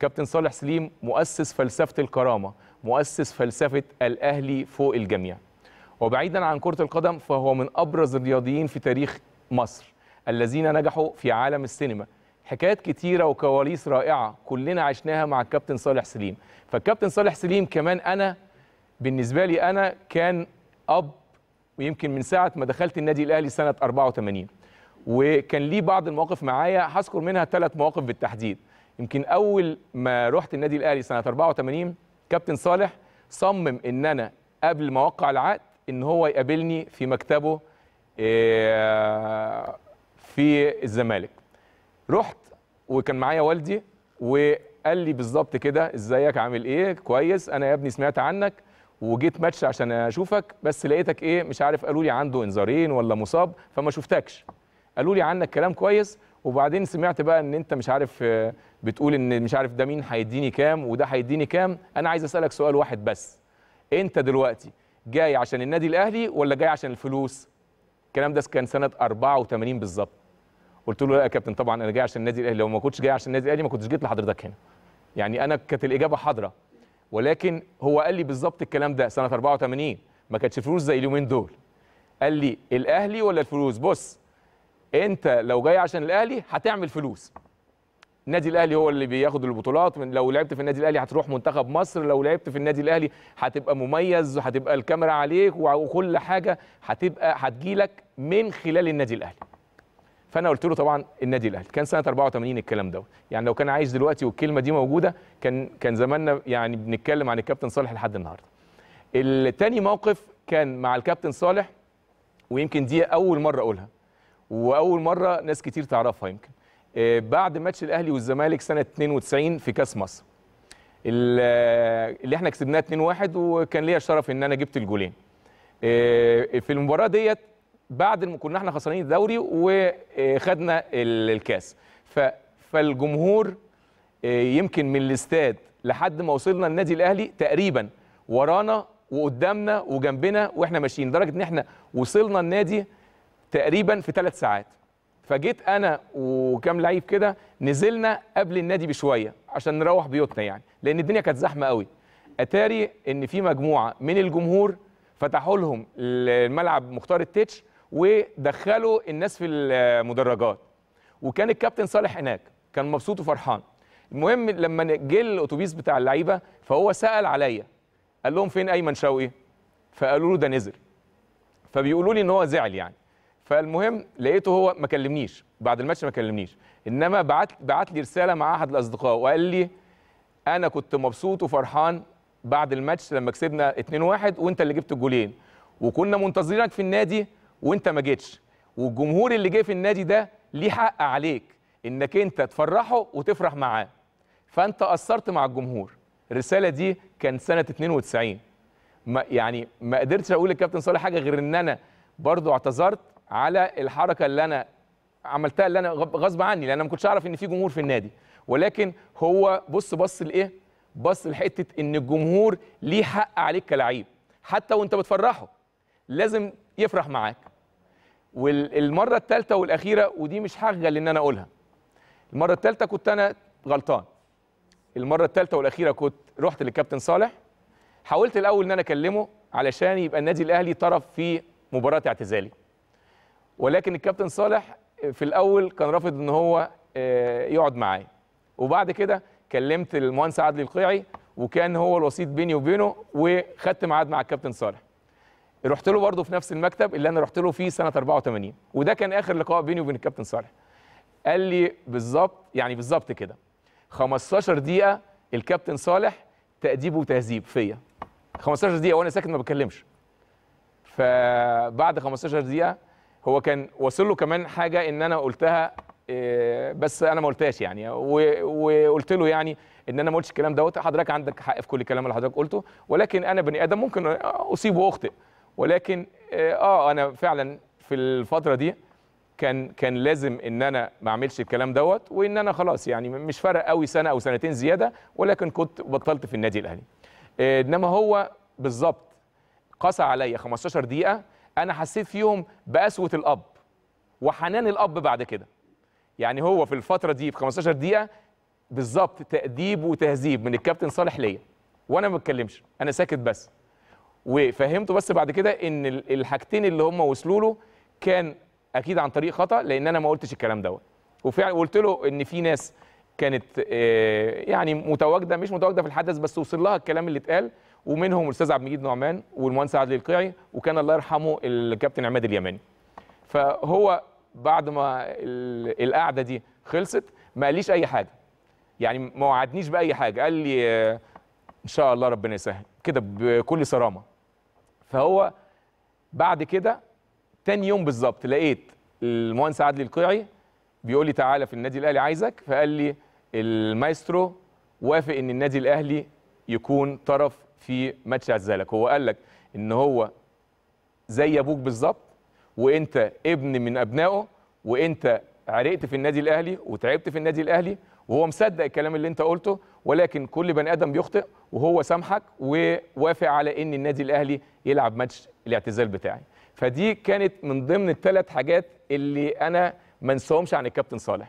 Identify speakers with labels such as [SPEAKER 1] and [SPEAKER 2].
[SPEAKER 1] كابتن صالح سليم مؤسس فلسفه الكرامه مؤسس فلسفه الاهلي فوق الجميع وبعيدا عن كره القدم فهو من ابرز الرياضيين في تاريخ مصر الذين نجحوا في عالم السينما حكايات كتيره وكواليس رائعه كلنا عشناها مع الكابتن صالح سليم فالكابتن صالح سليم كمان انا بالنسبه لي انا كان اب ويمكن من ساعه ما دخلت النادي الاهلي سنه 84 وكان ليه بعض المواقف معايا هذكر منها ثلاث مواقف بالتحديد يمكن اول ما رحت النادي الاهلي سنه 84 كابتن صالح صمم ان انا قبل ما اوقع العقد ان هو يقابلني في مكتبه آه، في الزمالك رحت وكان معايا والدي وقال لي بالظبط كده ازيك عامل ايه كويس انا يا ابني سمعت عنك وجيت ماتش عشان اشوفك بس لقيتك ايه مش عارف قالوا لي عنده انذارين ولا مصاب فما شفتكش قالوا لي عنك كلام كويس وبعدين سمعت بقى ان انت مش عارف آه، بتقول ان مش عارف ده مين هيديني كام وده هيديني كام انا عايز اسالك سؤال واحد بس انت دلوقتي جاي عشان النادي الاهلي ولا جاي عشان الفلوس الكلام ده كان سنه 84 بالظبط قلت له لا يا كابتن طبعا انا جاي عشان النادي الاهلي لو ما كنتش جاي عشان النادي الاهلي ما كنتش جيت لحضرتك هنا يعني انا كانت الاجابه حاضره ولكن هو قال لي بالظبط الكلام ده سنه 84 ما كانتش فلوس زي اليومين دول قال لي الاهلي ولا الفلوس بص انت لو جاي عشان الاهلي هتعمل فلوس النادي الاهلي هو اللي بياخد البطولات لو لعبت في النادي الاهلي هتروح منتخب مصر لو لعبت في النادي الاهلي هتبقى مميز وهتبقى الكاميرا عليك وكل حاجه هتبقى هتجيلك من خلال النادي الاهلي فانا قلت له طبعا النادي الاهلي كان سنه 84 الكلام دوت يعني لو كان عايش دلوقتي والكلمه دي موجوده كان كان زماننا يعني بنتكلم عن الكابتن صالح لحد النهارده التاني موقف كان مع الكابتن صالح ويمكن دي اول مره اقولها واول مره ناس كتير تعرفها يمكن آه، بعد ماتش الاهلي والزمالك سنه 92 في كاس مصر اللي احنا كسبناه 2-1 وكان ليا الشرف ان انا جبت الجولين آه، في المباراه ديت بعد ما كنا احنا خسرانين الدوري وخدنا الكاس فالجمهور آه، يمكن من الاستاد لحد ما وصلنا النادي الاهلي تقريبا ورانا وقدامنا وجنبنا واحنا ماشيين لدرجه ان احنا وصلنا النادي تقريبا في ثلاث ساعات فجيت انا وكام لعيب كده نزلنا قبل النادي بشويه عشان نروح بيوتنا يعني لان الدنيا كانت زحمه قوي اتاري ان في مجموعه من الجمهور فتحوا لهم الملعب مختار التتش ودخلوا الناس في المدرجات وكان الكابتن صالح هناك كان مبسوط وفرحان المهم لما جه الاتوبيس بتاع اللعيبه فهو سال عليا قال لهم فين ايمن شوقي فقالوا له ده نزل فبيقولوا لي ان هو زعل يعني فالمهم لقيته هو ما كلمنيش بعد الماتش ما كلمنيش انما بعت بعت لي رساله مع احد الاصدقاء وقال لي انا كنت مبسوط وفرحان بعد الماتش لما كسبنا 2-1 وانت اللي جبت الجولين وكنا منتظرينك في النادي وانت ما جيتش والجمهور اللي جه في النادي ده ليه حق عليك انك انت تفرحه وتفرح معاه فانت قصرت مع الجمهور الرساله دي كان سنه 92 ما يعني ما قدرتش اقول للكابتن صالح حاجه غير ان انا برضه اعتذرت على الحركه اللي انا عملتها اللي انا غصب عني لان انا ما كنتش اعرف ان في جمهور في النادي ولكن هو بص بص لايه بص لحته ان الجمهور ليه حق عليك كلعيب حتى وانت بتفرحه لازم يفرح معاك والمره الثالثه والاخيره ودي مش حاجه ان انا اقولها المره الثالثه كنت انا غلطان المره الثالثه والاخيره كنت رحت للكابتن صالح حاولت الاول ان انا اكلمه علشان يبقى النادي الاهلي طرف في مباراه اعتزالي ولكن الكابتن صالح في الاول كان رافض ان هو آه، يقعد معايا وبعد كده كلمت المهندس عدلي القيعي وكان هو الوسيط بيني وبينه وخدت ميعاد مع الكابتن صالح رحت له برضه في نفس المكتب اللي انا رحت له فيه سنه 84 وده كان اخر لقاء بيني وبين الكابتن صالح قال لي بالظبط يعني بالظبط كده 15 دقيقه الكابتن صالح تاديب وتهذيب فيا 15 دقيقه وانا ساكت ما بتكلمش فبعد 15 دقيقه هو كان واصل له كمان حاجه ان انا قلتها آه، بس انا ما قلتهاش يعني وقلت له يعني ان انا ما قلتش الكلام دوت حضرتك عندك حق في كل الكلام اللي حضرتك قلته ولكن انا بني ادم ممكن اصيب واخطئ ولكن اه, آه، انا فعلا في الفتره دي كان كان لازم ان انا ما اعملش الكلام دوت وان انا خلاص يعني مش فارق قوي سنه او سنتين زياده ولكن كنت بطلت في النادي الاهلي آه، انما هو بالظبط قسى عليا 15 دقيقه انا حسيت فيهم بقسوه الاب وحنان الاب بعد كده يعني هو في الفتره دي في 15 دقيقه بالظبط تاديب وتهذيب من الكابتن صالح ليا وانا ما بتكلمش انا ساكت بس وفهمته بس بعد كده ان الحاجتين اللي هم وصلوا له كان اكيد عن طريق خطا لان انا ما قلتش الكلام دوت وفعلا قلت له ان في ناس كانت آه، يعني متواجده مش متواجده في الحدث بس وصل لها الكلام اللي اتقال ومنهم الاستاذ عبد المجيد نعمان والمهندس عادل القيعي وكان الله يرحمه الكابتن عماد اليماني فهو بعد ما القعده دي خلصت ما قاليش اي حاجه يعني ما وعدنيش باي حاجه قال لي آه، ان شاء الله ربنا يسهل كده بكل صرامه فهو بعد كده تاني يوم بالظبط لقيت المهندس عادل القيعي بيقول لي تعالى في النادي الاهلي عايزك فقال لي المايسترو وافق ان النادي الاهلي يكون طرف في ماتش اعتزالك هو قال لك ان هو زي ابوك بالظبط وانت ابن من ابنائه وانت عرقت في النادي الاهلي وتعبت في النادي الاهلي وهو مصدق الكلام اللي انت قلته ولكن كل بني ادم بيخطئ وهو سامحك ووافق على ان النادي الاهلي يلعب ماتش الاعتزال بتاعي فدي كانت من ضمن الثلاث حاجات اللي انا ما عن الكابتن صالح